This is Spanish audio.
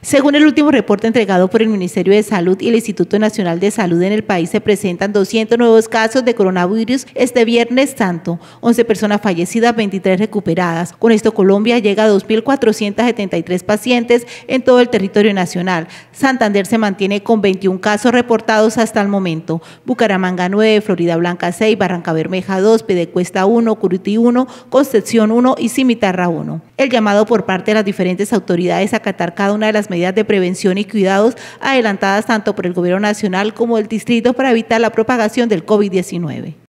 Según el último reporte entregado por el Ministerio de Salud y el Instituto Nacional de Salud en el país, se presentan 200 nuevos casos de coronavirus este viernes santo, 11 personas fallecidas, 23 recuperadas. Con esto, Colombia llega a 2.473 pacientes en todo el territorio nacional. Santander se mantiene con 21 casos reportados hasta el momento. Bucaramanga 9, Florida Blanca 6, Barranca Bermeja 2, Pedecuesta 1, Curití 1, Concepción 1 y Cimitarra 1. El llamado por parte de las diferentes autoridades a acatar cada una de las medidas de prevención y cuidados adelantadas tanto por el Gobierno Nacional como el Distrito para evitar la propagación del COVID-19.